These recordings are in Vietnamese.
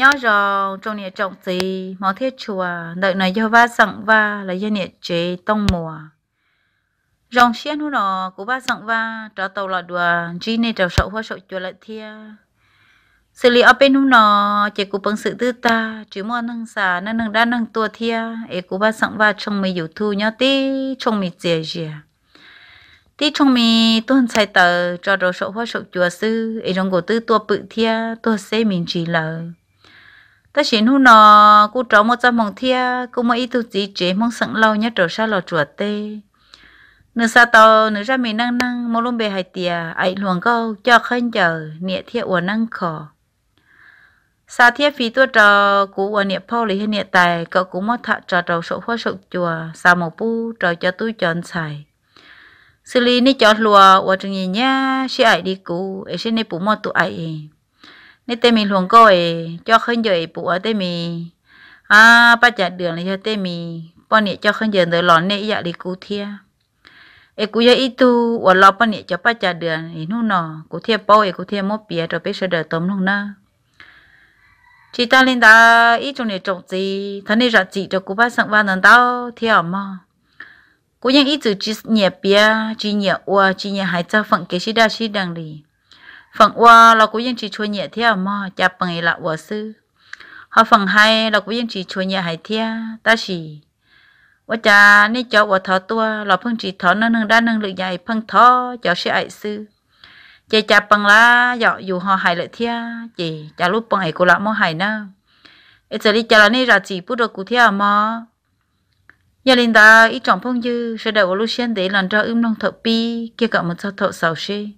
nhớ rồi trong nhà trồng gì mà thế chùa đợi này cho ba sẵn va là gia nhà chế tông mùa rong xiên hú nó của ba sẵn va trở tàu là đùa chỉ này trở sậu hoa sậu chùa lại thia xử lý ở bên hú nó chỉ của bằng sự tư ta chỉ mua nâng xà nâng nâng đa nâng tua thia ấy của ba sẵn va trong mì dụ thu nhớ tí trong mì dìa dìa tí trong mi tuần sai tờ cho đồ sậu hoa sậu chùa sư ấy trong cổ tư tua bự thia tua xe mình chỉ lời ta xin hôn nọ cô cháu một trăm mong thia cô mới ít tu chỉ chế mong sẵn lâu nhất trở xa lò chùa tê nửa xa tàu nửa ra mình năng năng một lông bề hai tia ấy luồng câu cho khăn chờ nhẹ thia uổng năng khó xa thia phí tua trò cú uổng nhẹ phao lấy nhẹ tài cậu cũng mất thạ trò trầu sổ hoa sổ chùa xa một bu trò cho tôi chọn xài xử lý ni cho lùa uổng chừng gì nhá sẽ ấy đi cú ấy xin nếp bù mò tụ ấy nên tên mình luồng coi cho khơi dậy bùa tên à ba chả đường là cho tên mình bọn cho khơi dậy rồi lòn nè dạ đi cú thia ê cú giờ ít tu và lo bọn nhẹ cho ba chả đường thì nu nọ cú thia bao ê cú thia mốt bia rồi biết sẽ đợi tóm luôn na chị ta lên đó ít trong này trồng gì thằng này ra chỉ cho cú ba sang ba nần tao thia mà cú ยัง ít chữ chỉ nhẹ bia chỉ nhẹ ua chỉ nhẹ hai trăm phần cái gì đa chỉ đằng đi phần qua là cũng dân chỉ chua nhẹ thế mà cha bằng là quả sư họ phần hai là cũng dân chỉ chua nhẹ hay thế ta chỉ quả cha nên cho quả thọ tua là phân chỉ thọ nâng nâng đa nâng lực dài phân thọ cho sẽ ai sư chị cha bằng là dọ dù họ hay lại thế chị cha lúc bằng ấy cũng là mong hay na ít giờ đi cha là nên ra chỉ bút được cụ thế mà gia đình ta ít trọng phong dư sẽ đợi lúc xem để lần cho ươm nông thợ pi kia cả một thợ sầu xí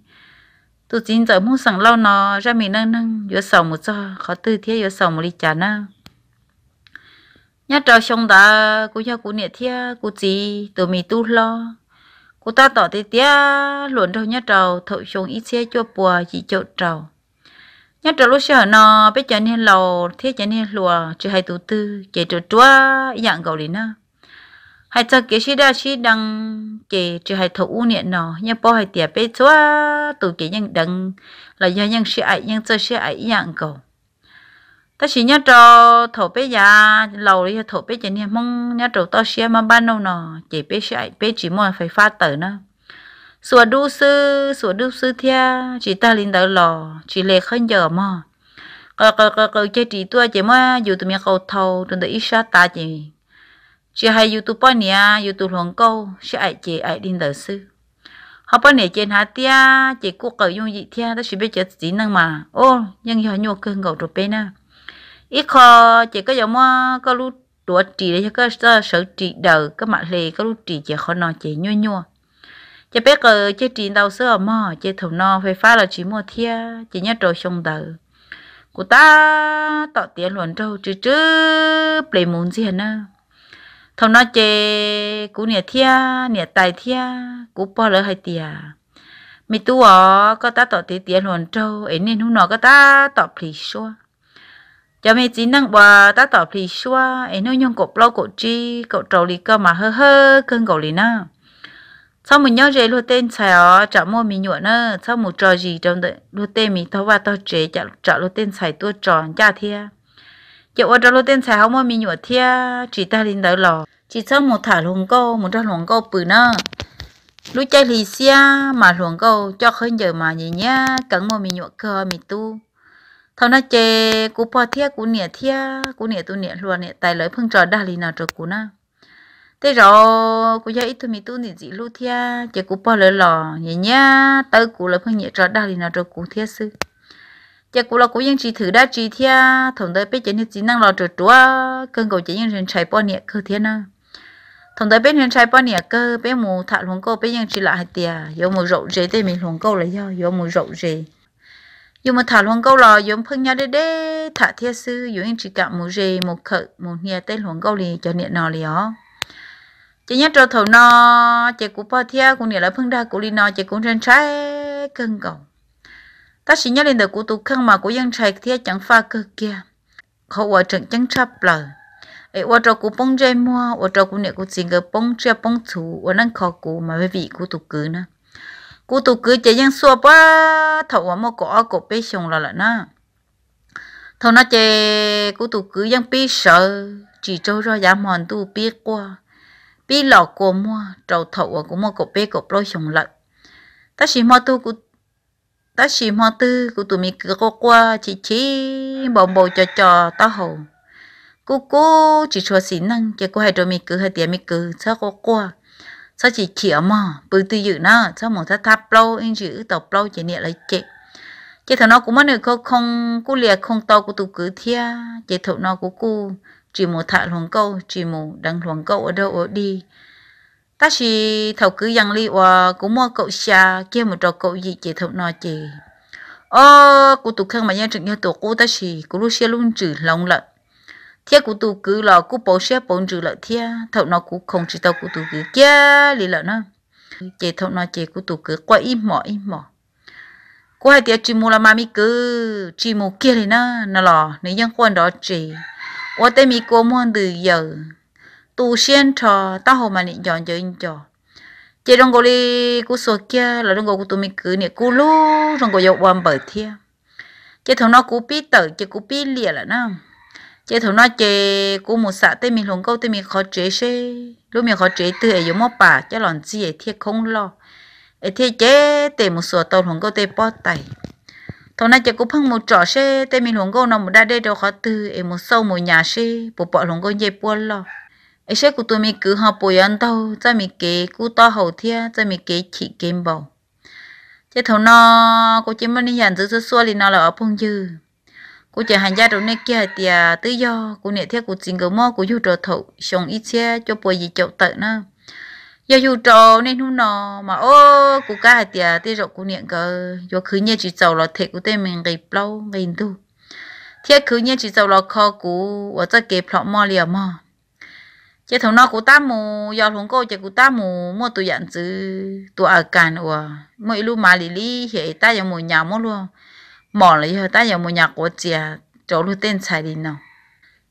tôi chính giờ muốn sẵn lâu nó ra mình nâng nâng giữa sầu một cho khó tư thế giữa sầu một ly trà nâng nhá trò xong đã cô cho cô nhẹ thế cô gì tụi mình tu lo cô ta tỏ thế thế luận đâu nhá trầu thợ xong ít xe cho bùa chỉ cho trầu nhá trầu lúc sợ nó biết giờ nên lầu thế cho nên lùa chưa hay tụ tư chạy trò chúa dạng gầu đi nữa hai cho cái xí đa xí đăng kể chỉ hai thấu u niệm nọ nhưng bỏ hai tiệp bé chúa tụ cái nhân đăng là do nhân sĩ ấy nhân cho sĩ ấy dạng cầu ta chỉ nhớ cho thấu bé già lâu đi thấu bé chỉ niệm mong nhớ trâu to sĩ mà ban đâu nọ chỉ bé sĩ ấy bé chỉ mua phải phát tờ nữa sủa đu sư sủa đu sư thia chỉ ta lên đỡ lò chỉ lệ khơi giờ mà cờ cờ cờ cờ chơi chỉ tua chỉ mà dù tụi mình cầu thầu tụi đợi ít sa ta chỉ chỉ hay youtube bao nia youtube hồng câu sẽ ai chị ai đinh đời sư họ bao nè trên hạt tia chị cô cầu dùng gì thia đó chỉ biết chết gì năng mà ô nhưng họ nhua cơn gầu rồi bên à ít khó chị có giống ờ, có lúc đùa chị đấy có sợ chị đời có bạn lề có lúc chị chị khó nói chị nhua nhua chị biết cờ chị chị đầu sữa mò chị thầu no phải phá là chị mua thia chị nhớ trồi xong đời của ta tạo tiền luận trâu chứ chứ play muốn gì hết nữa thông nó chê cú nè thia nè tài thia cú bỏ lỡ hai tia mi tu ó có ta tỏ tí tia luồn trâu ấy nên hôm nọ có ta tỏ phì xua cho mi chín năng bà ta tỏ phì xua ấy nó nhung cột lâu cột chi cột trâu lì cơ mà hơ hơ cơn cột lì na sau một nhớ dễ luôn tên xài ó chả mua mi nhuận nữa sau một trò gì trong đấy luôn tên mi thấu và tao chế chả chả luôn tên xài tua tròn cha thia giờ ở trong lô tiền xài không mà mình nhựa thia chỉ ta đến đỡ lò chỉ cho một thả luồng câu một trăm luồng câu bự nữa lúc chơi lì xia mà luồng câu cho khơi giờ mà gì nhá cần mà mình nhựa cơ mình tu thằng nó chơi cú po thia cú nịa thia cú nịa tu nịa luôn nịa tài lợi phương trò đa lì nào trò cú na thế rồi cú giờ ít thôi mình tu nịa dị lu thia chê cú po lợi lò nhỉ nhá tới cú lợi phương nhịa trò đa lì nào trò cú thia sư giờ cũng là cũng ยัง chỉ thử đã chỉ thia thằng đấy biết chỉ nên chỉ năng lo trợ chúa cần cầu chỉ những chạy bao nhiêu cơ thiên à thằng đấy biết những chạy bao nhiêu cơ biết mù thả luồng câu biết những chỉ lại có mù rậu rễ thì mình luồng câu là có mù rậu rễ dù mà thả luôn câu là dù phân nhau đấy đấy thả thia sư dù những chỉ cả mù rễ mù khợ mù nia tê luồng câu liền cho niệm nào liền chỉ nhớ cho thầu nó chỉ cũng bao thia cũng niệm là phân đa cũng đi nó chỉ cũng trên trái cần cầu ta sĩ nhớ lên được của tụ khăn mà của dân chạy thì chẳng pha cơ kia họ qua trận chẳng chấp lời ấy qua trò của bông chơi mua qua trò của này của xin cái bông chơi bông thủ ở năng khó cú mà với vị của tụ cứ nữa của tụ cứ chỉ dân xua ba thầu qua mua cỏ cổ bê sông là lại na thầu nó chè của tụ cứ dân bê sợ chỉ trâu ra giá mòn tu bê qua bê lọ của mua trầu thầu của mua cổ bê cổ lôi sông lại ta sĩ mua tu của ta chỉ mò tư của tụi mình cứ qua qua chỉ chỉ bò bò cho cho ta hồ cô cô chỉ cho xin năng cho cô hai đôi mình cứ hai tiếng mình cứ sao qua qua sao chỉ chịu mà bự tư dự nó sao một thắt tháp lâu anh chữ tàu lâu chỉ niệm lại chết chỉ thằng nó cũng mất được không không cô liệt không to của tụi cứ thia chỉ thằng nó của cô chỉ một thạ hoàng câu chỉ một đằng hoàng câu ở đâu ở đi ta chỉ thấu cứ dân li và cũng mua cậu xa kia một trò cậu gì chỉ thấu nói chỉ ờ cụ tụ khăn mà nhân trực nhân tụ cụ ta chỉ cụ lúc xe luôn trừ lòng lợn thế cụ tụ cứ lò cụ bố xe bốn trừ lợn thế thấu nó cụ không chỉ tàu cụ tụ cứ kia li lợn nó chỉ thấu nói chỉ cụ tụ cứ quay im mỏ im mỏ cô hai tiệt chỉ mua là mà mi cứ chỉ mua kia thì nó nó lò nếu nhân quan đó chỉ ô tê mi cô muốn từ giờ tu xiên cho ta hồ mà nị dọn cho in trò chị đông gọi đi cú số kia là đông gọi cú tụi mình cứ nị cú lú đông gọi dọc quan bờ thia chị thằng nó cú pi tử chị cú pi lìa là nó chị thằng nó chế cú một xã tê mình lồng câu tê mình khó chế xe lúc mình khó chế từ ấy giống mỏ bà cho lòn gì ấy thiệt không lo ấy thiệt chế tê một số tàu lồng câu tê bó tay thằng nó chế cú phăng một trò xe tê mình lồng câu nó một đa đê đâu khó từ ấy một sâu một nhà xe bộ bọ lồng câu dây buôn lo ấy sẽ cụ tụi mình cứ học bồi dưỡng đâu cho mình kế cụ to hậu thia cho mình kế chỉ kiếm bộ, chứ thầu nó cô chỉ muốn đi hành giữ xua thì nó là ở phong dư cô chỉ hành gia đầu này kia thì tự do cô nhẹ theo cô chính cơ mò cô yêu trò thầu xong ít xe cho bồi gì chậu tợ nữa giờ yêu trò nên hôm nọ mà ô cô cả thì tự do cô nhẹ cơ do cứ nhẹ chỉ giàu là thiệt của tên mình ngày lâu ngày tu thiết cứ nhẹ chỉ giàu là khó cũ và cho kế phọ mò liền mà chế thằng nó của ta mù giờ thằng cô chế của ta mù mua tụi dạng chữ tụi ở càn ủa mỗi lúc mà lì lì hiện ta giờ mù nhà mua luôn mỏ lấy hiện ta giờ mù nhà của chị à, chỗ luôn tên xài đi nào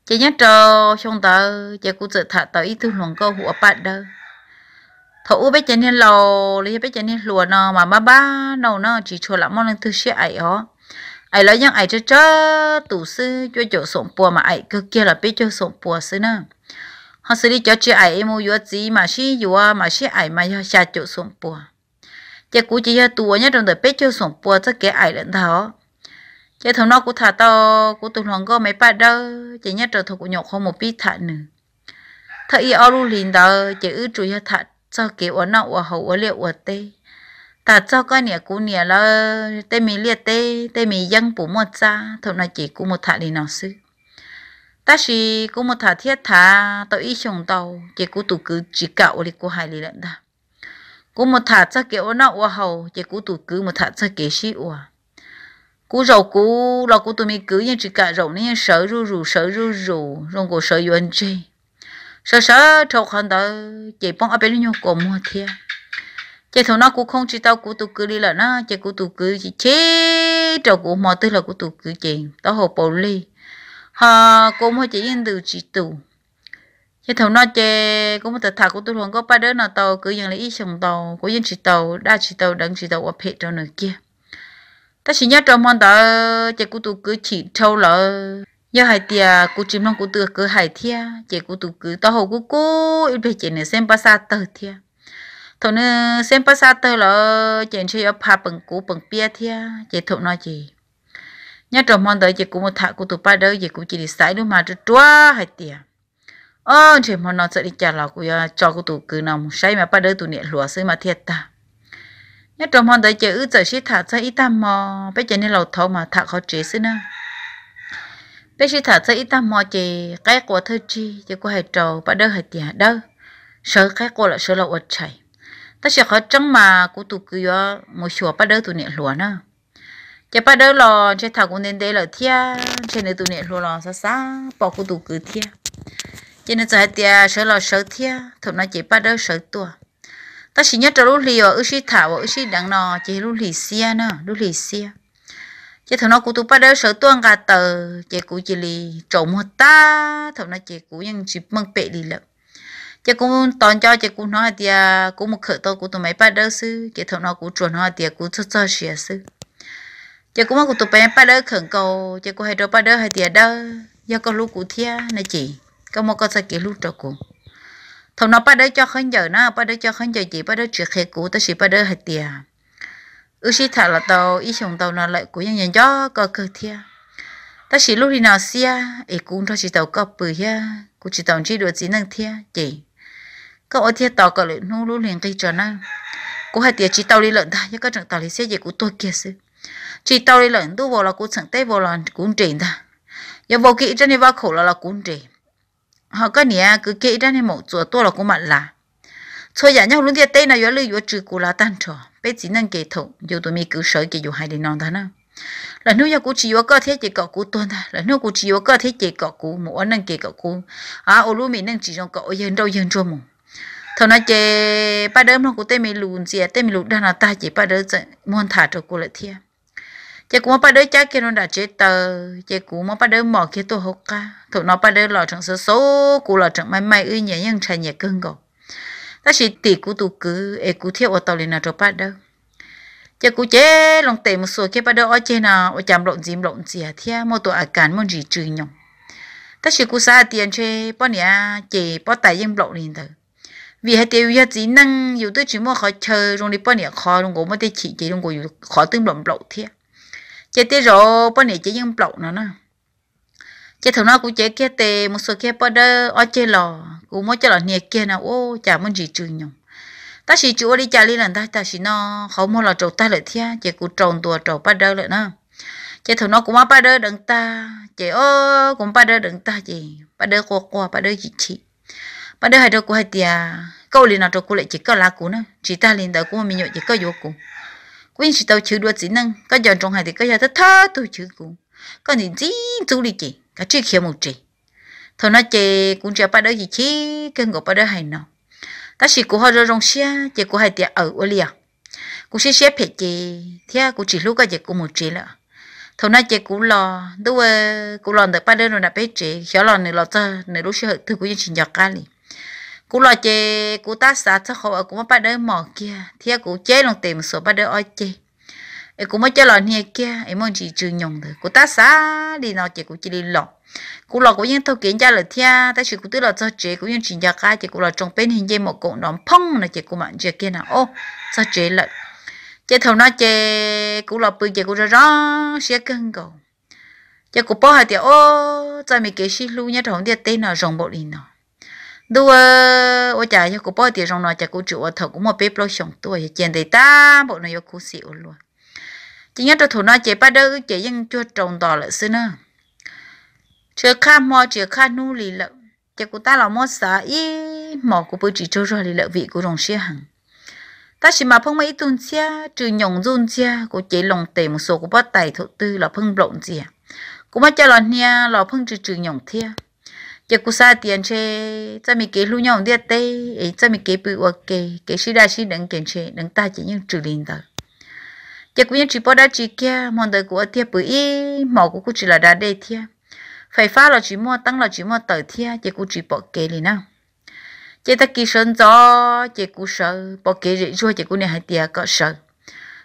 chế nhớ trò xong tờ chế cũng dự thả tờ ít thương thằng cô hùa bạn đâu thấu bé chế nên lò lấy bé chế nên lùa nó mà ba ba nấu nó chỉ cho lắm món thứ xe ấy ó ấy lấy những ấy chơi chơi tủ sư cho chỗ sổng bùa mà ấy cứ kia là biết cho sổng bùa sư nữa hắn xử lý cho chị ấy mua vừa gì mà xí vừa mà xí ấy mà xa chỗ xuống bùa chị cú chỉ cho tua nhá trong đời biết cho xuống bùa cho cái ấy lẫn thảo chị thằng nó cũng thả to cũng tụi hoàng có mấy ba đâu chị nhá trở thuộc của không một biết thả nữa thợ y ở luôn liền đó chị ư chủ cho thả cho cái ở nọ ở hậu ở liệu ở tê ta cho cái nẻ cú nẻ là tê mì liệt tê tê mì dân bù một ra, thằng nó chỉ cú một thả đi nào xứ ta chỉ có một thả thiết thả tao ít chồng tàu chỉ có tụ cứ chỉ cạo đi cô hai lý lận ta có một thả cho kiểu nó ua hầu chỉ có tụ cứ một thả cho kế sĩ ua cú rầu cú là cú tụi mình cứ như chỉ cả rầu nên sợ rù rù sợ rù rù rong cổ sợ yuan chi sợ sợ trâu khăn đó chỉ bông ở bên nhau cổ mua thia chỉ thằng nó cũng không chỉ tao cú tụ cứ đi là nó chỉ cú tụ cứ chỉ chế trâu cú mò tức là cú tụ cứ chỉ tao hồ bầu ly ha cũng mới chỉ yên từ chỉ tù chứ thầu nói chê cũng một thà của tôi luôn có ba đứa nào tàu cứ dừng lấy ít sòng tàu của dân chỉ tàu đa chỉ tàu đặng chỉ tàu ở phía trong nơi kia ta chỉ nhớ trong món tàu, chê của tôi cứ chỉ thâu lỡ do hai tia cô chim long của tôi cứ hai thia chê của tôi cứ tao hồ của cô yên về chê nữa xem ba sa tờ thia thầu nữa xem ba sa tờ lỡ chê chơi ở pha bằng cú bằng bia thia chê thầu nói gì nhá trò mòn đời chỉ cũng một thạ của tụ ba đời chỉ cũng chỉ đi sải đúng mà chứ chúa hay tiệt ơ chỉ mòn nó sẽ đi trả lò của cho ờ, của tụ cứ nằm say mà ba đời tụ niệm lúa xí mà thiệt ta nhá trò mòn đời chỉ ư trời xí thả cho ít tâm mò bây giờ nên lầu thâu mà thả khó chế xí nữa bây giờ thả cho ít tâm mò chỉ cái của thơ chi chỉ của hai trò ba đời hay tiệt đâu sợ cái cô là sợ là uất chảy ta sẽ khó trắng mà của tụ cứ một ờ, chùa ba đời tụ niệm lúa nữa chỉ bắt đầu là chỉ thảo cũng nên đây là thia chỉ nên tụi này luôn là sao sao bỏ cũng tụi cứ thia chỉ nên giờ thia sợ lo sợ thia thằng nó chỉ bắt đầu sợ tua ta chỉ nhớ trong lúc lì ở sĩ thảo ở sĩ đặng nọ chỉ lúc lì xia nữa lúc lì xia chỉ thằng nó cũng tụi bắt đầu sợ tuang cả tờ chỉ cũng chỉ lì trộm hết ta thằng nó chỉ cũng ยัง chỉ măng bệ lì lợn chị cũng toàn cho chị cũng nói thì cũng một khởi tôi cũng tụi mấy bắt đầu sư chị thằng nó cũng chuẩn nó thì cũng cho cho xỉa sư giờ cũng có tụi bé ba đỡ khẩn cầu giờ cũng hai đứa ba đỡ hai tiệt đỡ giờ có lúc cụ thia này chị có một con sẽ kỹ lúc cho cụ thằng nó ba đỡ cho khánh giờ nó ba đỡ cho khánh giờ chị ba đỡ chuyện khề cụ tới chị ba đỡ hai tiệt. ư sĩ thả là tàu ý chồng tàu nó lại cụ nhân nhận cho có cơ thia ta chỉ lúc đi nào xia ấy cũng cho chị tàu có bự ha cụ chị tàu chỉ được chỉ năng thia chị có ở thia tàu có lại nô lúc liền cây cho năng cụ hai tiệt chị tàu đi lận ta nhưng có trận tàu đi xe gì cụ tôi kia sư chỉ tao đi lần tu vô là cũng chẳng tới vô là cũng trình ta giờ vô kỹ cho nên vào khổ là là cũng trình họ cái nè cứ kỹ ra nên một chùa tu là cũng mặn là cho giờ nhau luôn thì tây là yếu lưu yếu trừ cù là tan trò bây chỉ năng kế thụ dù tụi mi cứ sợ kể dù hai đi non ta nữa là nếu giờ cũng chỉ có cơ thể chỉ có cú tuân ta là nếu cũng chỉ có cơ thể chỉ có cú một năng kế có cú à ô lú mình năng chỉ trong cậu yên đâu yên chua mùng thằng nói chê ba đứa nó cũng tên mình lùn gì tên mình lùn đang là ta chỉ ba đứa muốn thả cho cô lại thiệt chị cũng bắt đứa chắc kia nó đã chết tờ chị cũng mà bắt đứa mỏ kia tôi hốt ca tụi nó bắt đứa lò trong số số cụ lò trong máy máy ư nhẹ nhàng chạy nhẹ cưng gò ta chỉ tỷ cú tụ cứ ê cụ thiệu ở tàu lên nào cho bắt đứa chị cụ chế lòng tệ một số kia bắt đứa ở trên nào ở chạm lộn dìm lộn gì à thia mua tụi à cán mua gì trừ nhộng ta chỉ cú xa tiền chơi bao nè chị bao tài nhưng lộn lên thôi. vì hai tiêu yêu chỉ năng yêu tới chỉ mua khó chơi rồi đi bao nè khó rồi ngủ mất đi chị chỉ rồi ngủ khó tương lộn lộn thiệt chế tê rô bọn này chế dân bọc nữa nè chế thằng nó cũng chế kia tê một số kia bọn đơ ở chế lò cũng mỗi chế lò nhẹ kia nào ô chả muốn gì trừ nhung ta chỉ chú đi chả đi lần ta ta chỉ nó không muốn là trầu ta lại thia chế cũng trồng tua trầu bắt đơ lại nè chế thằng nó cũng bắt đơ đừng ta chế ô cũng bắt đơ đừng ta chị bắt đơ qua qua bắt đơ chị chị bắt đơ hai đứa của hai tia câu liền nào trầu cô lại chỉ có lá cũ nữa chỉ ta liền đỡ của mình nhậu chỉ có vô cùng quên chỉ tao chữ đua chỉ năng có giờ trong hai thì có giờ thất thơ tôi chữ cũng có những gì chú đi chị cả chuyện kia một chị thôi nó chị cũng chưa bắt đầu gì chứ cơn ngộ bắt đầu hay nào ta chỉ cũng hơi rong xe chị cũng hai tiệt ở ở liền cũng xe xe hết chị thế cũng chỉ lúc cái chị cũng một chị là thôi nó chị cũng lo đâu cũng lo được bắt đầu rồi nạp biết chị hiểu lo này lo cho này lúc xe hơi thứ cũng chỉ nhọc cái cú lo chê cú ta xả cho họ ở cú mà bắt đỡ mỏ kia thì cú chế lòng tìm số bắt đỡ oi chê ấy cú mới chơi lò nia kia ấy muốn chỉ trừ nhung thôi cú ta xả đi nào chê cú chỉ đi lọ cú lọ cú những thâu kiến cha là thia ta chỉ cú tức là cho chế cú những chuyện gia cái chê cú lọ trong bên hình dây một cụ đòn phong là chê cú mặn chê kia nào ô cho chế lợn chê thầu nó chê cú lọ bự chê cú ra rõ sẽ cân cầu chê cú bỏ hai tiệt ô cho mình kế xí lưu nhá trong tiệt tên nào rồng bộ đi nào đua ô chả cho cô bơi tiền rong nó cho cô chịu thở cũng một bếp lâu sống tuổi chuyện đầy ta bộ này cô xỉu luôn chỉ nhớ cho thủ nó chế ba đỡ chế dân cho trồng đỏ lại xưa nữa chưa khai mò chưa khai nu lì lợ chế cô ta là mò xã. ý mò cô bơi chỉ cho ra lì lợ vị của đồng xia hằng ta chỉ mà phong mấy tuần xia trừ nhộng run xia cô chế lòng tề một số của bắt tài thổ tư là phong blộng gì cũng mà cho là nia là phong trừ trừ nhộng thia giờ cô sa tiền chơi cho mình cái lưu nhau đi tê ấy cho mình cái bự ok cái sĩ đại sĩ đừng kiện chơi đừng ta chỉ những trừ linh đó chỉ có những chỉ bỏ đã chỉ kia mong đợi của thiệp bự ý mỏ của cô chỉ là đã đây thiệp phải phá là chỉ mua tăng là chỉ mua tờ thiệp chỉ có chỉ bỏ kế liền nào chỉ ta kỳ sơn gió giờ cô sợ bỏ cái rồi rồi giờ cô này hai tiệt có sợ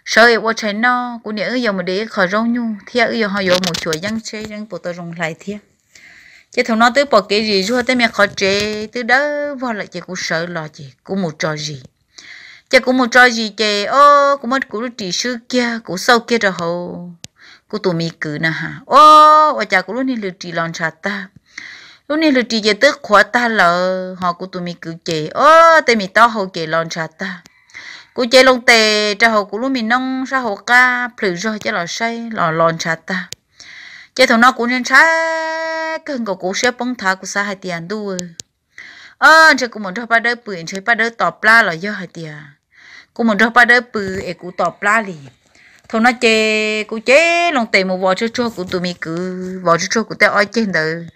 sợ ấy quá chén nó cô này ở dòng mà để khỏi rong nhung thiệp ở dòng họ dòng một chuỗi răng chơi răng bộ tờ rong lại thiệp chứ thằng nó tới bỏ cái gì rồi tới mẹ khó chế tới đó vào lại chị cũng sợ lo chị cũng một trò gì chị cũng một trò gì chị ô cũng mất cũng chỉ sư kia cũng sau kia rồi hầu cũng tụi mi cứ nè hả ô và chả cũng lúc này lừa chị lon chả ta lúc này lừa chị chị tức khóa ta lờ họ cũng tụi mi cứ chị ô tại mi to hầu chị lon chả ta cô chơi lông tè cho hồ của lúc mình nông sao hồ ca phử rồi chơi lò say lò lon chả ta chơi thằng nó cũng nên sai cần có cố xe bông thả của xa hai tiền đu ơ chứ cũng muốn cho ba đỡ bự chứ ba đỡ tọp la là do hai tiền cũng muốn cho ba đỡ bự ấy cũng tọp la lì thôi nó chê cũng chê lòng tiền một vò cho cho của tụi mi cứ vò cho cho của tao ơi trên đời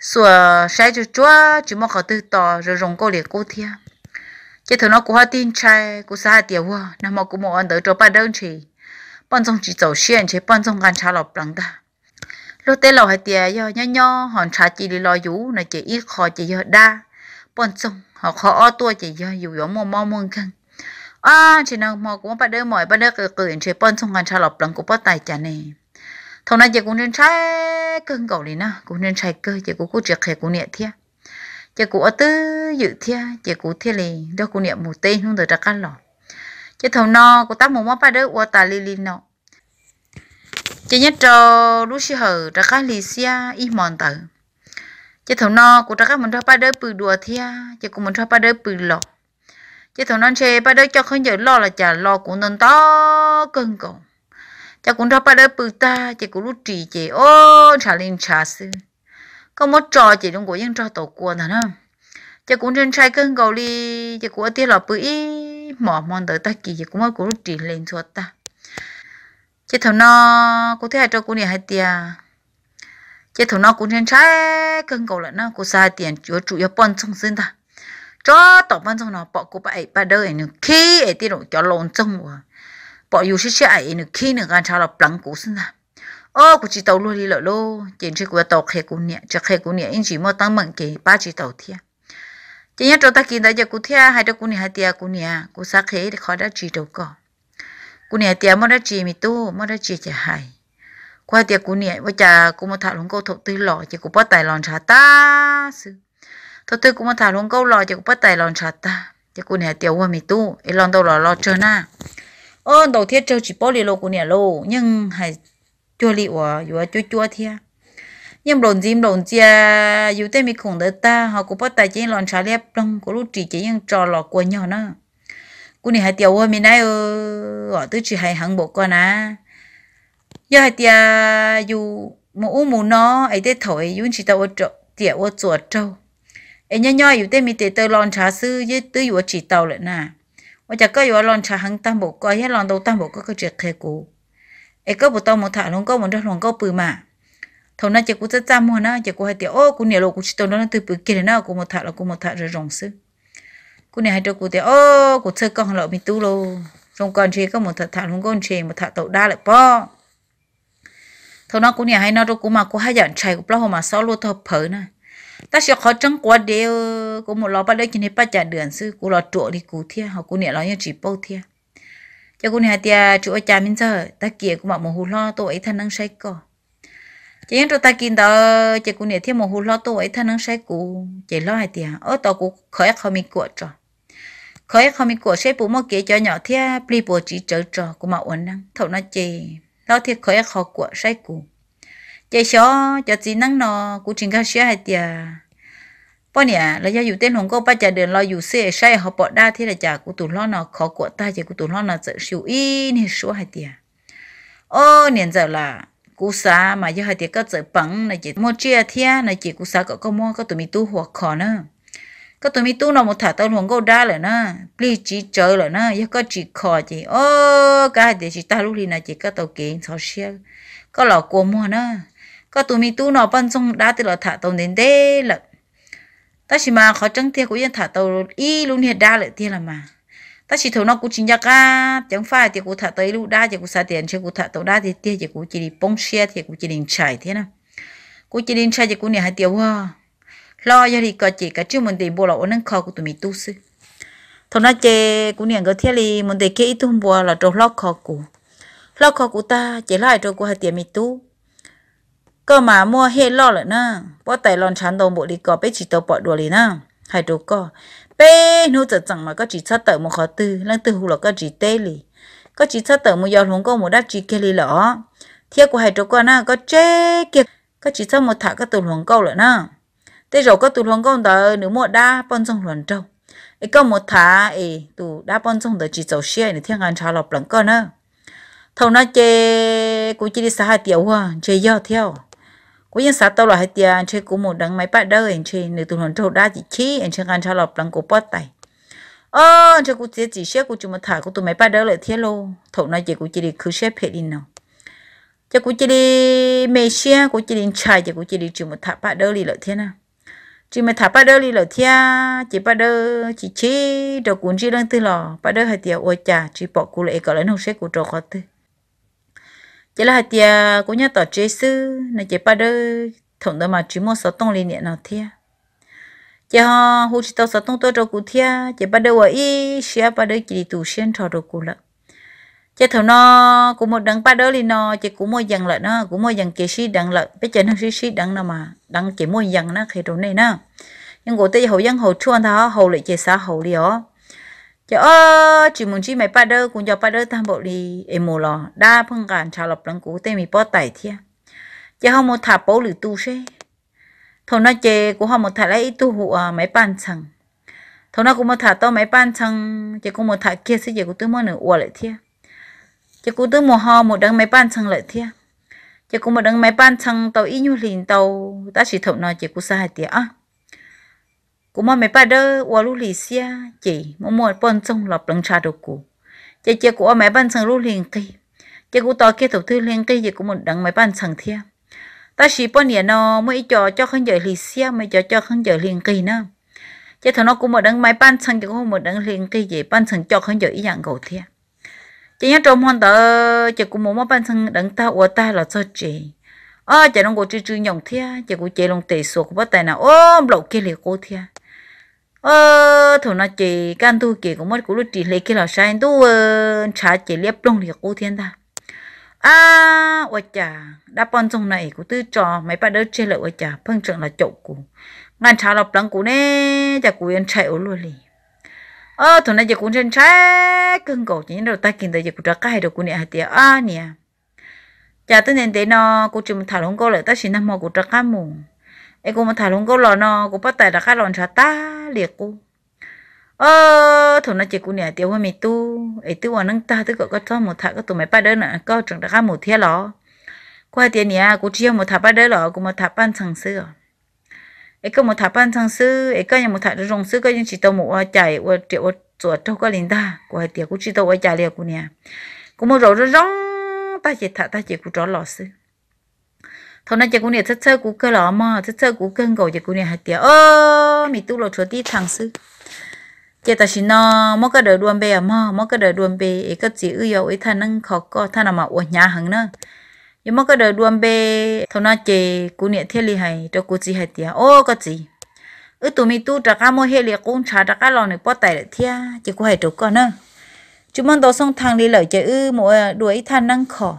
sửa sai cho cho chỉ mong khỏi tư tỏ rồi rồng cô liệt cô thia chứ thôi nó cũng hơi tin trai cũng xa hai tiền quá nằm mà cũng muốn ăn đỡ cho ba đỡ chỉ bọn trong chỉ dầu xuyên chứ bọn trong gan chả lọc lắng ta lúc tế lầu hay tiề do nho nho hòn trà chỉ đi lo yếu này chỉ ít khó chỉ do đa bọn sông họ khó o tua chỉ do yếu giống mò mò mương khăn à chỉ nào mò cũng bắt đỡ mỏi bắt đỡ cười cười chỉ bọn sông ngàn trà lọc lần cũng bắt tài chả này thằng này chỉ cũng nên trái cơn cầu đi na cũng nên trái cơ chỉ cũng cũng triệt hệ cũng nhẹ thiệt chỉ cũng ở tư dự thiệt chỉ cũng thiệt liền đâu cũng nhẹ một tên không được ra căn lọ chỉ thằng no cũng tao muốn mò bắt đỡ qua tài li li nọ chỉ nhất cho lúc xí hở ra các lì xia ít mòn tờ chỉ thầu no của ra các mình cho ba đứa bự đùa thia chỉ của mình cho ba đứa bự lọ chỉ thầu non chê ba đứa cho không giờ lo là chả lo của non to cưng cổ chả cũng cho ba đứa bự ta chỉ của lúc trì chỉ ô trả lên trả sư có một trò chỉ trong của những trò tổ của nữa không chỉ cũng trên trai cưng cầu đi chỉ của tia lọ bự ít mỏ mòn tới ta kỳ chỉ cũng mới của lúc trì lên suốt ta chế thầu nó cô thế hai cho cô này hai tiền chế thầu nó cũng nên trái cân cầu lại nó cô sai tiền chúa chủ yếu bọn trong sinh ta cho tổ bọn trong nó bỏ cô bảy ba đời nữa khi ấy tiền rồi cho lồn trong mà bỏ yêu sĩ sĩ ấy nữa khi nữa gan cha là plăng cũ sinh ta ô cô chỉ tàu luôn đi lỡ lô tiền chỉ của tàu khe cô nhẹ cho khe cô nhẹ anh chỉ mua tăng mận kì ba chỉ tàu thiệt chỉ nhớ cho ta kia đã cho cô thiệt hai cho cô nhẹ hai tiền cô nhẹ cô sa khe để khỏi đã chỉ đầu cỏ cú nè tu, qua tiệc cú nè bây giờ cú mà thảo luôn câu thổ tư lọ chỉ cú bắt tài lòn chả ta sư thổ tư cú mà thảo luôn câu lọ chỉ cú bắt tài lòn chả ta chỉ cú nè tiêu qua mì tu ít e lòn đâu lọ lọ chơi na ôn đầu thiết châu chỉ bỏ lì lô cú nè lô nhưng hay chua lì quá vừa chua chua thia nhưng lồn chim lồn chia dù tên mì khủng đỡ ta họ cú bắt tài chỉ lòn chả lép đông cú lúc chỉ chỉ nhưng trò lọ của nhau na. กูนี่หายเตียวว่ามีนายเออตื้อจีหายหังบกก่อนนะยาหายเตียอยู่มูอู้มูนอไอเต้ถอยยุ่นชิตาว่าจเตียว่าจวดเจ้าไอ้ย่อยๆอยู่เต้มีเตเตอลอนชาซื้อยืดตื้ออยู่ว่าจีเตาเลยนะว่าจะก็อยู่ว่าลอนชาหังตั้งบกก็ยัลอนโตตั้งบกก็ก็เจ็บเคกูไอ้ก็บุตรมุถาลงก็มันได้ลงก็ปืนมาเท่านั้นจะกูจะจำมันนะจะกูหายเตียโอ้กูเนี่ยเรากูชิตาแล้วนั่นตื้อปืนกินนะกูมุถาแล้วกูมุถาจะรองซื้อ cô này hay cho cụ thì ô cụ chơi con lợn mi tu lô trong con chơi có một thật thản không con chơi một thật tẩu đa lại po thôi nó cũng này hay nói cho cũng mà cô hai dặn chạy cũng lâu mà sáu luôn thọ phở nè ta sẽ khó trắng quá đều cũng một lọ ba đấy cho nên ba trả đường sư cũng lọ trụ thì cụ thia họ cũng này nói như chỉ bao thia cho cô này tia chỗ cha mình giờ ta kia cũng mà một hồ lo tôi ấy thân năng say cò chị em ta kinh đó chỉ cô này thêm một hồ lo tôi ấy thân năng say cụ chỉ lo hai tiền ở tàu cụ khởi không mình cuộn rồi khởi không mi của xe bố mua kế cho nhỏ thia pli bố chỉ trở trò của mà ổn năng thầu nó chê lo thiệt khởi khó của sai cụ chê xó cho chỉ năng nó của trình cao xe hai tia Bố nè là do dù tên hồng cô ba chả đường lo dù xe sai họ bỏ đa thế là chả của tủ lo nó khó của ta chỉ của tủ lo nó sợ siêu y nên số hai tia ô nên giờ là cú xa mà do hai tia có sợ bằng là chỉ mua chia thia là chỉ cú xa có có mua có tụi mình tu hoặc khó nữa có tụi mi tu nó một thả tao luồng gô đa lại na pli chỉ chờ lại na yêu có chỉ khó chỉ ô cái để chỉ ta lúc đi na chỉ có tàu kiến thọ xe có lò cua mua na có tụi mi tu nó bên sông đá thì là thả tàu đến đây là ta chỉ mà khó trắng thiệt của dân thả tàu y luôn hiện đa lại thiệt là mà ta chỉ thấu nó cũng chính giác à chẳng phải thì cũng thả tới lúc đa thì cũng xả tiền chứ cũng thả tàu đa thì thiệt thì cũng chỉ đi bông xe thì cũng chỉ đi chạy thế nào cũng chỉ đi chạy thì cũng nhà hai tiêu hoa lo giờ thì có chỉ cả chưa mình để bộ là ổn khó của tụi mình tu sư thôi nó chê cũng niệm cái thiết li mình để kia ít tu bùa là trâu lo khó của lo khó của ta chỉ lại trâu của hai tiền mình tu có mà mua hết lo rồi na bỏ tài lon chán đồng bộ đi có bé chỉ tàu bỏ đồ đi na hai trâu có bé nô chợ chẳng mà có chỉ sát tờ một khó tư lăng tư hù là có chỉ tê li có chỉ sát tờ một giò lúng có một đáp chỉ kia li lỏ thiết của hai trâu có na có chê kia có chỉ sát một thả các từ lúng câu rồi na thế rồi có tụ luận công đó nếu một đa bọn trong luận trâu ấy có một thả ấy tụ đa bọn trong đó chỉ dầu xe này thiên ngàn trả lộc lẫn cơ nữa thầu nó chê cũng chỉ đi xa hai tiểu hoa chê do theo cú yên sát tao là hai tia anh chơi cú một đằng máy bắt đầu anh chơi nếu tụ hồn trâu đa chỉ chi anh chơi gan cho lộc đằng cú bắt tay ơ anh chơi cú chỉ chỉ xếp cú chỉ một thả cú tụ máy bắt đầu lại thiên lô thầu nói chỉ cú chỉ đi cứ xếp hết đi nào cho cú chỉ đi mê xia cú chỉ đi chai cho cú chỉ đi chỉ một thả bắt đỡ đi lại thế nào chị mà thả ba đơ đi lỡ thia chị ba đơ chị chi đồ cuốn chị lên tư lò ba đơ hai tia ôi chà chị bỏ cụ lại gọi lên hông xe của trò khó tư chị là hai tia của nhà tỏ chế sư này chị ba đơ thủng đó mà chị mua sáu tông liền nào thia chị họ hú chị tao sáu tông tôi trò cụ thia chị ba đơ ở y xia ba đơ chị đi tù xuyên trò đồ cụ lợn chế thầu nó cũng một đằng ba đó li nó chỉ cũng một dần lại nó cũng một dần kia xí đằng lại bây giờ nó xí xí đằng nào mà đằng chỉ một dần nó khi đồ này nó nhưng của tây hậu dân hậu chuan thà hậu lại chế xã hậu đi ó chế ơ chỉ muốn chỉ mấy ba đó cũng cho ba đó tham bộ đi em mua lò đa phong cảnh trả lập lăng của tây mì bó tải thiệt, chế không một thả bố lử tu xế thầu nó chế cũng không một thả lấy tu hụ à, mấy bàn chẳng thầu nó cũng một thả to mấy bàn chẳng chế cũng một thả kia sẽ chế cũng tư mua nửa uổng lại thiệt chỉ cú tư mùa ho một đằng máy ban sang lợi thia chỉ cú một đằng máy ban sang tàu y nhu lìn tàu ta chỉ thầu nói chỉ cú sai tiệt à cú mà máy ban đơ qua lũ lì xia chỉ mua mua bọn trong lọp lăng trà đồ cú chỉ chỉ cú máy ban sang lũ liền kỳ chỉ cú tàu kia thầu tư liền kỳ chỉ cú một đằng máy ban sang thia ta chỉ bọn nhà nó mới cho cho không giờ lì xia mới cho cho không giờ liền kì nữa chỉ thằng nó cũng một đằng máy ban sang chỉ cú một đằng liền kỳ gì ban sang cho không giờ ý dạng cầu thia chỉ nhớ trong hoàn đó chỉ cũng muốn mà bản thân đấng ta của ta là cho chị à chỉ nông cô chú chú nhộng thia chỉ cũng chỉ lòng tệ số của bắt tài nào ôm lộc kia liệt cô thia ờ thằng nó chị can tu kia cũng mất cũng lúc chị lấy kia là sai tu trả chị liếp lòng liệt cô thiên ta à ôi chà đã bọn trong này cũng tư trò mấy bà đỡ chơi lại ôi chà phân trường là chậu cũ ngàn trả lọc lắng cũ nè chả cũ yên chạy ở luôn liền ờ tụi này giờ cũng trên trái cưng cổ chỉ đầu ta kinh tới giờ cũng trả cái được cũng nè hạt à nè chả tới nên thế nó cũng chỉ một thằng lông cô lại ta xin năm mò cũng trả cái mù em cũng một thằng lông cô lò nó cũng bắt tay đã cái lòn trả ta liệt cô ờ tụi này giờ cũng nè tiền hoa mì tu ấy tu vào ta tới cỡ có cho một thằng có tụi mày ba đứa nè có chẳng đã cái mù thiệt lọ qua tiền nè cũng chia một thằng ba đứa lọ cũng một thằng ban sằng xưa ấy có một thả ban thằng sư ấy có nhà một thả rồng sư có những chỉ tàu một chạy và triệu chuột trong cái linh ta của tiệc cũng chỉ tàu ở chạy liền của nhà cũng một rồi rong ta chỉ thả ta chỉ cũng trỏ lò sư thôi nãy giờ cũng nhà thất sơ cũng cơ lò mà thất sơ cũng cân cầu giờ cũng nhà hạt tiệc ơ mi tu lò chuột đi thằng sư chỉ ta chỉ nó mỗi cái đời đuôn bè mà mỗi cái đời đuôn bè ấy có chỉ ưu yêu ấy thằng năng khó có thằng nào mà ổn nhà hằng nữa nhưng mà cái đời đuông bê thằng nó chè cú niệm thế li hay cho cú chỉ hay tiệt ô cái gì ư tụi mi tu trạc mô hệ liệt cũng trả trạc lò này bỏ tay lại thia chỉ cú hay chỗ con nữa chúng mình đầu xong thằng đi lợi chơi ư mỗi đuổi than năng khó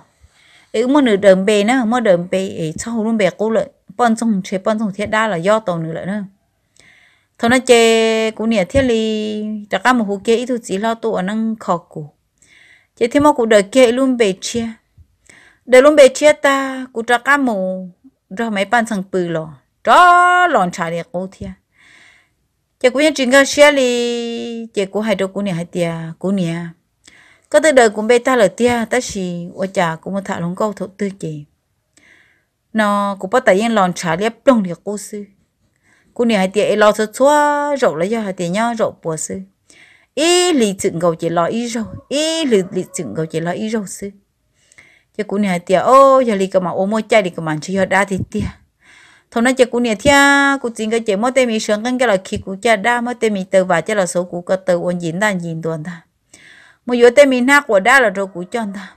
ư mỗi nửa đờm bê nữa mỗi đờm bê ấy sau luôn bè cú lợi bọn sông chế bọn sông thiết đa là do tổ nữa lợi nữa thằng nó chè cú niệm thế li trạc một hú kia ít thu chỉ lo tụ năng khó cú chỉ thêm một cuộc đời kia luôn bề chia để luôn bề chia ta cú cho cá mù rồi mấy bạn thằng bự lo đó lòn trả đi cô thia chị cũng những chuyện cái xe li chị cũng hay đâu cũng nhà hay tia cũng nhà có từ đời cũng bê ta lời tia ta chỉ ở chả cũng một thả lông câu thổ tư chị nó cũng bắt tay yên lòn trả đi plong đi cô sư cũng nhà hay tia lo cho chúa rậu lấy cho hay tia nhau rậu bùa sư ý lý chừng gầu chỉ lo ý rậu ý lý lý chừng gầu chị lo ý rậu sư chứ cũng nhà tiệt ô giờ li cái mà ô môi chơi lì cái mà chỉ giờ đa thì tiệt thôi nói chứ cũng nhà tiệt cô chính cái chế mới tên mình sướng cái là khi cô chơi đa mới tên mình từ và chứ là số cũng có từ ôn dính đàn dính tuần ta một vừa tên mình nát của đa là rồi cũng chọn ta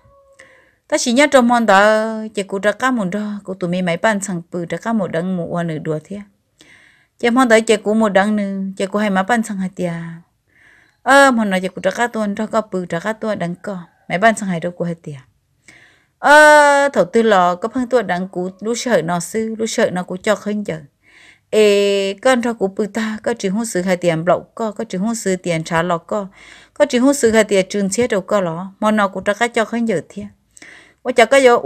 ta chỉ nhớ trong mòn đó chỉ cô ra cá một đó cô tụi mình máy bạn sang bự ra cá một đằng một quan nửa đùa thia chỉ mòn đó chỉ cô một đằng nữa chỉ cô hai má bạn sang hai tiệt ơ ờ, mòn nói chỉ cũng ra cá tuần ra cá bự ra cá tuần đằng cò mấy bạn sang hai đâu cũng hai tiệt ờ thổ tư lò có phân tua đặng cú lú sợ nó sư lú sợ nó cú cho khinh giờ ê con ra cú bự ta có chỉ hôn sự hai tiền lộc co có chỉ hôn sự tiền trả lộc co có chỉ hôn sự hai tiền trường xe đâu co lò mà nó cú ra cho khinh giờ thiệt và chả cái giờ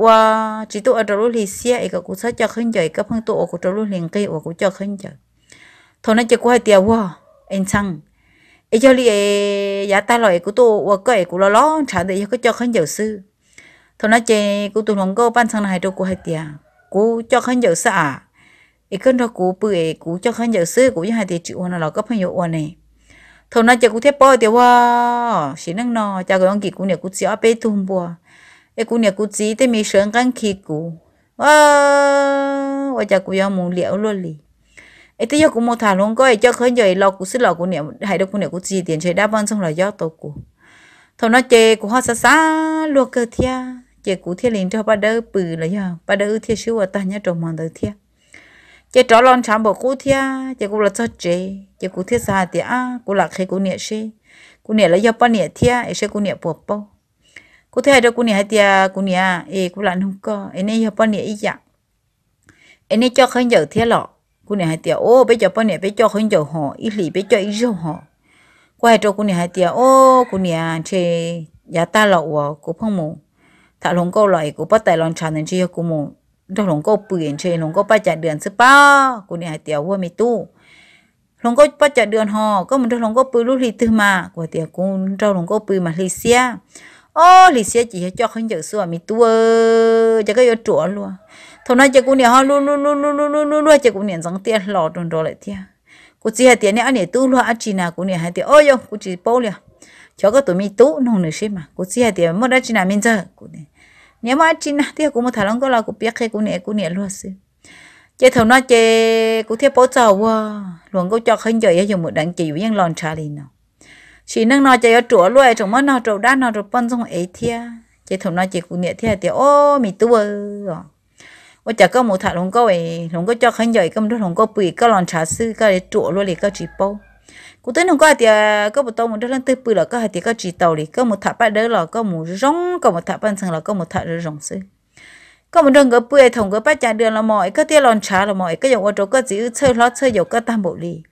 chỉ tụ ở trong lúc xe ấy cả cú sát cho khinh giờ cả phân tụ ở trong lúc liền cây ở cú cho khinh giờ thôi nó chỉ có hai tiền wow anh sang ấy cho lì giá ta loại của tụ ở cái của lo lo trả để cho cho khinh giờ sư thôi nó chê cô tụi lòng cô ban sang này đâu cụ hay tiền cô cho khán giả sợ à? ý cơn đó cô bự cô cho khán giả sư cô như hai tiền chịu là có phải nhiều này thôi nó chê cụ thế bao tiền wa xin năng nọ cha con kỳ cô nè, cô chỉ ở bên thùng bùa ấy cô nè, cô chỉ tới mi sướng gan khí cô, wow, wa cha cô yêu muốn liệu luôn đi. ấy tới giờ cụ mua thả luôn coi cho khán giả lo cô sư lo cô nè, hai đứa cô nè, cô chỉ tiền chơi đá ban xong là do tổ cụ thôi nó chê cụ hoa xa xa luôn cơ thia chị cụ thiên linh cho ba đỡ bự là giờ ba đỡ thiên siêu ở ta nhá trồng mòn đỡ thiên chị trò lon chạm bộ cụ thiên chị cụ là cho chị chị cụ thiên xa thì à cụ là khi cụ nhẹ sư cụ nhẹ là giờ ba nhẹ thiên ấy sẽ cụ nhẹ bộ bộ cụ thiên đâu cụ hay thì cụ nhẹ ấy cụ là không có ấy này giờ ba nhẹ ý dạ ấy này cho khơi giờ thiên lọ cụ hay thì ô bây giờ ba nhẹ bây cho khơi giờ họ ít lì bây cho ít rau họ qua cho cụ hay thì ô cụ nhẹ chị giá ta lọ của cụ phong mồ thà lồng câu lại của bắt tay lon chăn nên chỉ của mù đó lồng câu bự chơi lồng câu bắt chạy đường sư ba của này tiểu vua mi tu lồng câu bắt chạy đường họ có mình đó lồng câu bự lúc lì mà của tiểu cũng đó lồng câu bự mà lì xia ô chỉ cho không giờ xưa mi tu chắc cái yo chỗ luôn thôi nói chắc cũng nhà họ luôn luôn luôn luôn luôn luôn luôn chắc cũng nhà giống tiền lò tròn rồi lại cô chỉ hai tiền này anh để tu luôn anh chỉ nào cũng nhà hai tiền ôi cô chỉ bao liền cho cái tụi mi tu nông nữa xem mà cô chỉ hai tiền mất đã chỉ nào mình giờ cô này nếu mà chín nát thì cũng một thằng con có là cũng biết khi cũng nè cũng nè luôn xí chế thầu nó chế cũng thiết bố cháu quá luôn có cho khinh dậy dùng một đằng chỉ với những lon trà liền nào chỉ nâng nó chế ở chỗ luôn trong mắt nó chỗ đá nó chỗ bên trong ấy thia chế thầu nó chế cũng nè thia thì ô mì tu à ô có một thằng lông có ấy lông cho khinh dậy cầm đứa lông có bùi có lon trà sư có chỗ luôn thì có chỉ bố cụ tới nó có thì có một tàu một đứa lên tới bự là có hai thì có chỉ tàu đi có một tháp ba đứa là có một rong có một tháp ban sừng là có một tháp rong sư có một đường gấp bự thùng gấp ba chả đường là mọi có tiếc lon trà là mọi cái dầu ở chỗ có chỉ chơi lót chơi dầu có tam bộ đi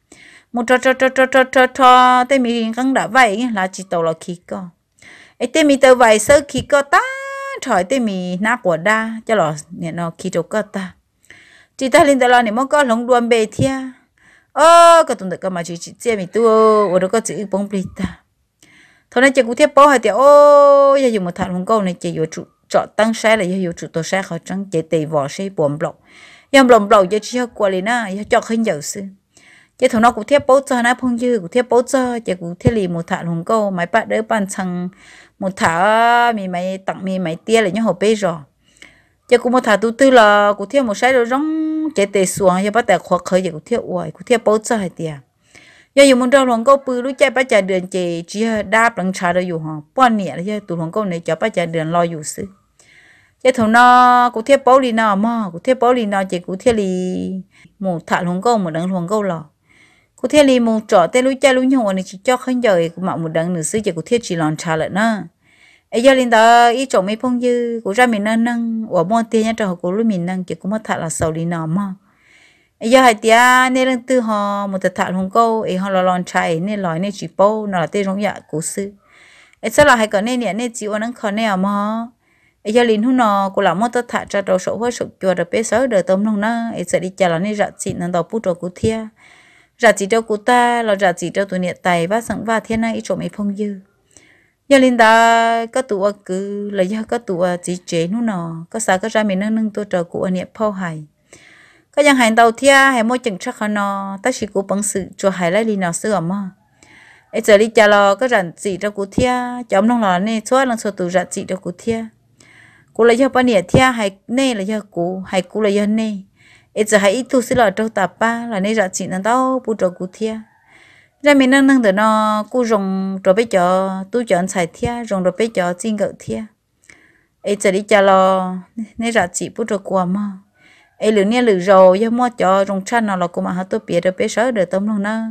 một trò trò trò trò trò trò trò tên mình căng đã vậy là chỉ tàu là khí co ấy tên mình tàu vậy sơ khí co ta trời tên mình na của đa cho lọ nè nó khí chỗ có ta chỉ ta lên tàu là nè mong có lồng đuôi bề thia chỉ 어, 그 돈도 그 rồi 잼이 또 오르고 지 ta. thôi chị cũng thiết bố hay thì ô giờ dùng một thằng hùng câu này chơi, vừa trụ chọn tăng sai là giờ dùng trụ tổ sai khỏi trắng chơi tì vỏ sai buồn lộc yam lồng lộc giờ chỉ học qua liền á giờ chọn khinh dầu sư chị thằng nó cũng thiết bố cho nó phong dư cũng thiết bố cho chơi cũng thiết lì một thằng hùng câu máy bạn đỡ bàn thằng một thằng mình máy tặng mình máy tia là nhớ hộp bê rồi chị cũng một thằng tu tư là cũng thiết một sai rồi rong cái tê xuống ya bắt đầu khó khởi giờ cũng thiệt uầy cũng thiệt bao giờ hay tiệt giờ dùng muốn đâu lòng câu bự lúc chạy bắt chạy đường chỉ chỉ đáp trà đâu dùng hả bao nhiêu là giờ tụ lòng câu này cho bắt chạy đường lo dùng sự giờ thằng nó cũng thiệt bao lì nào mà cũng thiệt bao lì nào chỉ cũng thiệt lì một thả lòng câu một đằng lòng câu lò cũng thiệt lì một trọ tê lúc chạy lúc nhau này chỉ cho khánh giờ cũng mặc một đằng nửa sư chỉ cũng thiệt chỉ lòng trà lại nữa ấy giờ linh đó ý chỗ mấy phong dư của ra mình nâng nâng ở môn tiền nhá trong của lúc mình nâng chỉ cũng mất thật là sầu đi nọ mà ấy giờ hai tia nên lần tư họ một thật thật hùng câu ấy họ lo lon chạy nên lòi nên chỉ bô nó là tên giống dạ cố sư ấy sau là hai cái nên nhẹ nên chỉ chịu ăn khó nè mà ấy giờ linh hôm nọ của là món tất thật ra đầu sổ hoa sụp chùa được bé sáu đời tôm nông na ấy sẽ đi chờ là nên rạ chị nên đầu bút rồi của thia rạ chị đâu của ta là rạ chị đâu tụi nhẹ tay và sẵn và thiên này ý chỗ mấy phong dư giờ linh đó có tụ cứ là giờ có tụ chỉ chế nu nọ có sao có ra mình nâng nâng tôi trở cụ anh em phao hải có những hàng tàu thia hàng mỗi chừng chắc nó ta chỉ cố bằng sự cho hải lại linh nào sửa mà ấy giờ đi chờ lo có rằng chị đâu cụ thia chấm nông lò nè xóa lần xóa tụ rằng chị đâu cụ thia cụ là giờ bao nè thia hải nè là giờ cụ hải cụ là giờ nè ấy giờ hải ít thu xí lò trâu tạp ba là nè rằng chị nó đâu bù trở cụ thia ra mình nâng nâng từ nó cú rồng rồi bây giờ tôi chọn xài thia rồng rồi bây giờ xin gỡ thia ấy giờ đi chờ lo nên ra chỉ bút rồi qua mà ấy lửa nia lửa rồi do mua cho rồng chăn nào là cũng mà hát tôi biết được biết sợ được tâm lòng nè